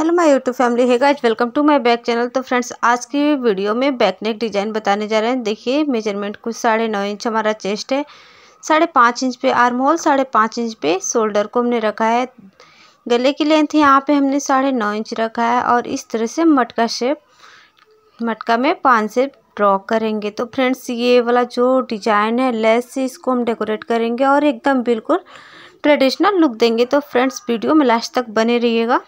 hello my YouTube family hey guys welcome to my back channel तो friends आज की video में back neck design बताने जा रहे हैं देखिए मेजरमेंट कुछ साढ़े नौ इंच हमारा चेस्ट है साढ़े पाँच इंच पे आर्म होल साढ़े पाँच इंच पे शोल्डर को हमने रखा है गले की लेंथ यहाँ पे हमने साढ़े नौ इंच रखा है और इस तरह से मटका शेप मटका में पाँच से ड्रॉ करेंगे तो फ्रेंड्स ये वाला जो डिजाइन है लेस से इसको हम डेकोरेट करेंगे और एकदम बिल्कुल ट्रेडिशनल लुक देंगे तो फ्रेंड्स वीडियो में लास्ट तक बने रहिएगा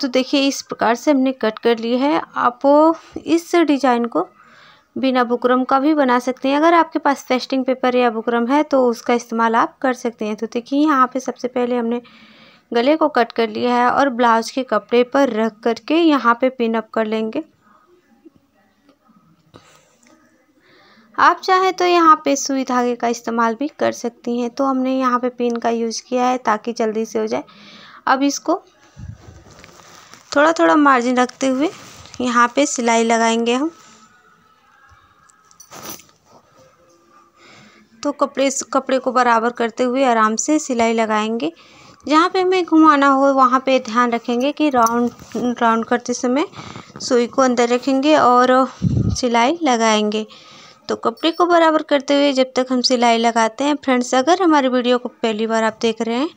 तो देखिए इस प्रकार से हमने कट कर ली है आप इस डिज़ाइन को बिना बुकरम का भी बना सकते हैं अगर आपके पास फेस्टिंग पेपर या बुकरम है तो उसका इस्तेमाल आप कर सकते हैं तो देखिए यहाँ पे सबसे पहले हमने गले को कट कर लिया है और ब्लाउज के कपड़े पर रख करके यहाँ पे पिन अप कर लेंगे आप चाहे तो यहाँ पे सुई धागे का इस्तेमाल भी कर सकती हैं तो हमने यहाँ पे पिन का यूज़ किया है ताकि जल्दी से हो जाए अब इसको थोड़ा थोड़ा मार्जिन रखते हुए यहाँ पे सिलाई लगाएंगे हम तो कपड़े कपड़े को बराबर करते हुए आराम से सिलाई लगाएंगे जहाँ पे हमें घुमाना हो वहाँ पे ध्यान रखेंगे कि राउंड राउंड करते समय सुई को अंदर रखेंगे और सिलाई लगाएंगे तो कपड़े को बराबर करते हुए जब तक हम सिलाई लगाते हैं फ्रेंड्स अगर हमारे वीडियो को पहली बार आप देख रहे हैं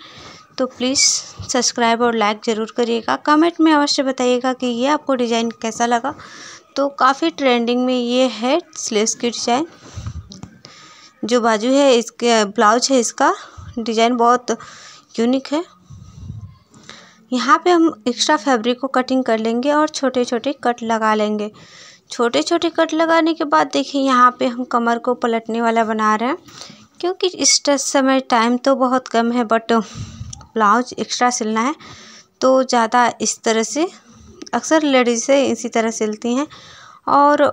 तो प्लीज़ सब्सक्राइब और लाइक ज़रूर करिएगा कमेंट में अवश्य बताइएगा कि ये आपको डिज़ाइन कैसा लगा तो काफ़ी ट्रेंडिंग में ये है स्लेस की डिज़ाइन जो बाजू है इसके ब्लाउज है इसका डिज़ाइन बहुत यूनिक है यहाँ पे हम एक्स्ट्रा फैब्रिक को कटिंग कर लेंगे और छोटे छोटे कट लगा लेंगे छोटे छोटे कट लगाने के बाद देखिए यहाँ पे हम कमर को पलटने वाला बना रहे हैं क्योंकि इस समय टाइम तो बहुत कम है बट ब्लाउज एक्स्ट्रा सिलना है तो ज़्यादा इस तरह से अक्सर लेडीज़ें इसी तरह सिलती हैं और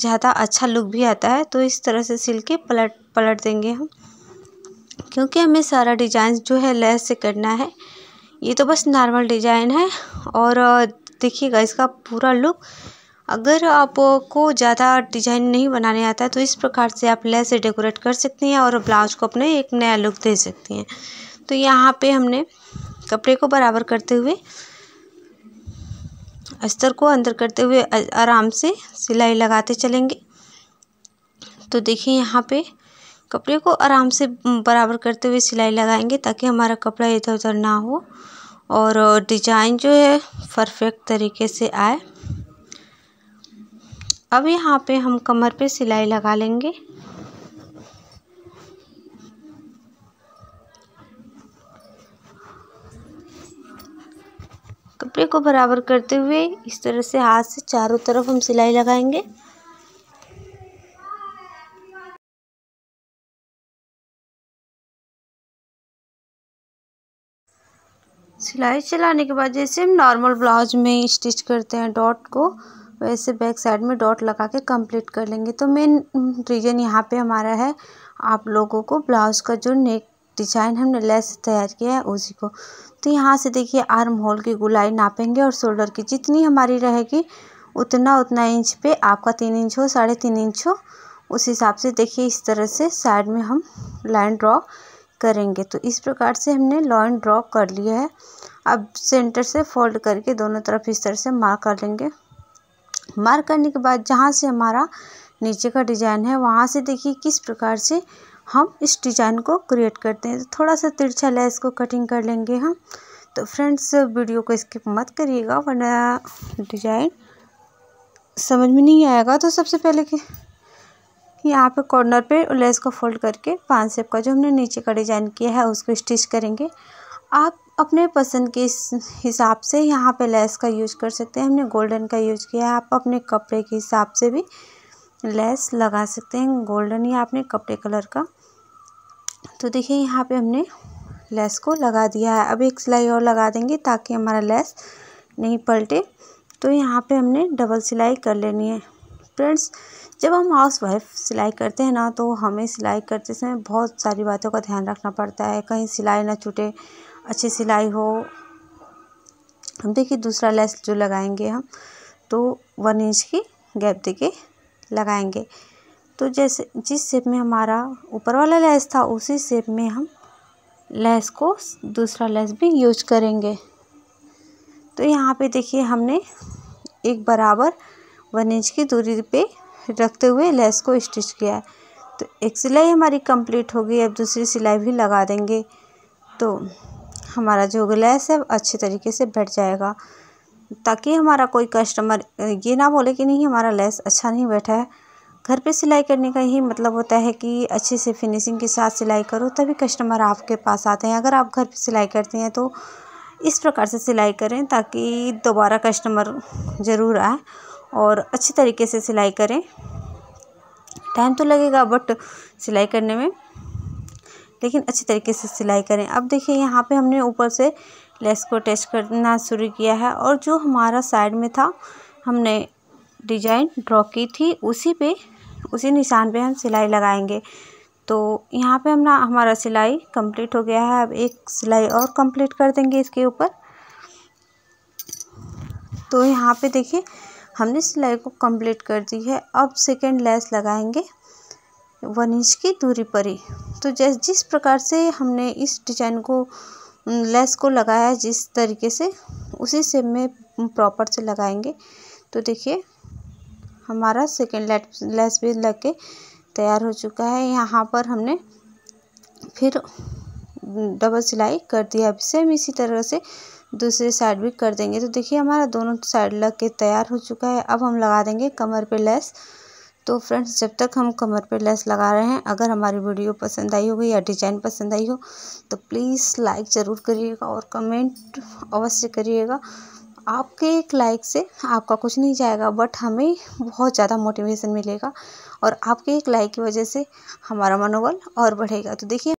ज़्यादा अच्छा लुक भी आता है तो इस तरह से सिल के पलट पलट देंगे हम क्योंकि हमें सारा डिजाइन जो है लेस से करना है ये तो बस नॉर्मल डिजाइन है और देखिएगा इसका पूरा लुक अगर आपको ज़्यादा डिजाइन नहीं बनाने आता है तो इस प्रकार से आप लेस से डेकोरेट कर सकती हैं और ब्लाउज को अपने एक नया लुक दे सकती हैं तो यहाँ पे हमने कपड़े को बराबर करते हुए अस्तर को अंदर करते हुए आराम से सिलाई लगाते चलेंगे तो देखिए यहाँ पे कपड़े को आराम से बराबर करते हुए सिलाई लगाएंगे ताकि हमारा कपड़ा इधर उधर ना हो और डिजाइन जो है परफेक्ट तरीके से आए अब यहाँ पे हम कमर पे सिलाई लगा लेंगे कपड़े को बराबर करते हुए इस तरह से हाथ से चारों तरफ हम सिलाई लगाएंगे सिलाई चलाने के बाद जैसे हम नॉर्मल ब्लाउज में स्टिच करते हैं डॉट को वैसे बैक साइड में डॉट लगा के कंप्लीट कर लेंगे तो मेन रीज़न यहाँ पे हमारा है आप लोगों को ब्लाउज़ का जो नेक डिजाइन हमने लेस तैयार किया है उसी को तो यहाँ से देखिए आर्म होल की गुलाई नापेंगे और शोल्डर की जितनी हमारी रहेगी उतना उतना इंच पे आपका तीन इंच हो साढ़े तीन इंच हो उस हिसाब से देखिए इस तरह से साइड में हम लाइन ड्रॉ करेंगे तो इस प्रकार से हमने लाइन ड्रॉ कर लिया है अब सेंटर से फोल्ड करके दोनों तरफ इस तरह से मार्क कर लेंगे मार्क करने के बाद जहाँ से हमारा नीचे का डिजाइन है वहाँ से देखिए किस प्रकार से हम इस डिजाइन को क्रिएट करते हैं थोड़ा सा तिरछा लैस को कटिंग कर लेंगे हम तो फ्रेंड्स वीडियो को स्किप मत करिएगा वरना डिजाइन समझ में नहीं आएगा तो सबसे पहले कि यहाँ पे कॉर्नर पे लेस को फोल्ड करके पाँच सेप का जो हमने नीचे का डिज़ाइन किया है उसको स्टिच करेंगे आप अपने पसंद के हिसाब से यहाँ पे लेस का यूज कर सकते हैं हमने गोल्डन का यूज किया है आप अपने कपड़े के हिसाब से भी लेस लगा सकते हैं गोल्डन या आपने कपड़े कलर का तो देखिए यहाँ पे हमने लेस को लगा दिया है अब एक सिलाई और लगा देंगे ताकि हमारा लेस नहीं पलटे तो यहाँ पे हमने डबल सिलाई कर लेनी है फ्रेंड्स जब हम हाउस वाइफ सिलाई करते हैं ना तो हमें सिलाई करते समय बहुत सारी बातों का ध्यान रखना पड़ता है कहीं सिलाई ना छूटे अच्छी सिलाई हो हम देखिए दूसरा लेस जो लगाएंगे हम तो वन इंच की गैप देके लगाएंगे तो जैसे जिस शेप में हमारा ऊपर वाला लेस था उसी शेप में हम लेस को दूसरा लेस भी यूज करेंगे तो यहाँ पे देखिए हमने एक बराबर वन इंच की दूरी पे रखते हुए लेस को स्टिच किया है तो एक सिलाई हमारी कंप्लीट हो गई अब दूसरी सिलाई भी लगा देंगे तो हमारा जो लेस है अच्छे तरीके से बैठ जाएगा ताकि हमारा कोई कस्टमर ये ना बोले कि नहीं हमारा लेस अच्छा नहीं बैठा है घर पे सिलाई करने का ही मतलब होता है कि अच्छे से फिनिशिंग के साथ सिलाई करो तभी कस्टमर आपके पास आते हैं अगर आप घर पे सिलाई करते हैं तो इस प्रकार से सिलाई करें ताकि दोबारा कस्टमर ज़रूर आए और अच्छे तरीके से सिलाई करें टाइम तो लगेगा बट सिलाई करने में लेकिन अच्छे तरीके से सिलाई करें अब देखिए यहाँ पे हमने ऊपर से लेस को अटैच करना शुरू किया है और जो हमारा साइड में था हमने डिजाइन ड्रॉ की थी उसी पे उसी निशान पे हम सिलाई लगाएंगे तो यहाँ पे हमारा हमारा सिलाई कंप्लीट हो गया है अब एक सिलाई और कंप्लीट कर देंगे इसके ऊपर तो यहाँ पे देखिए हमने सिलाई को कंप्लीट कर दी है अब सेकेंड लेस लगाएंगे वन इंच की दूरी पर ही तो जैस जिस प्रकार से हमने इस डिजाइन को लेस को लगाया है जिस तरीके से उसी सेम में प्रॉपर से लगाएंगे तो देखिए हमारा सेकेंड लेस भी लग के तैयार हो चुका है यहाँ पर हमने फिर डबल सिलाई कर दिया अब सेम इसी तरह से दूसरे साइड भी कर देंगे तो देखिए हमारा दोनों साइड लग के तैयार हो चुका है अब हम लगा देंगे कमर पे लेस तो फ्रेंड्स जब तक हम कमर पे लेस लगा रहे हैं अगर हमारी वीडियो पसंद आई होगी या डिजाइन पसंद आई हो तो प्लीज़ लाइक ज़रूर करिएगा और कमेंट अवश्य करिएगा आपके एक लाइक से आपका कुछ नहीं जाएगा बट हमें बहुत ज़्यादा मोटिवेशन मिलेगा और आपके एक लाइक की वजह से हमारा मनोबल और बढ़ेगा तो देखिए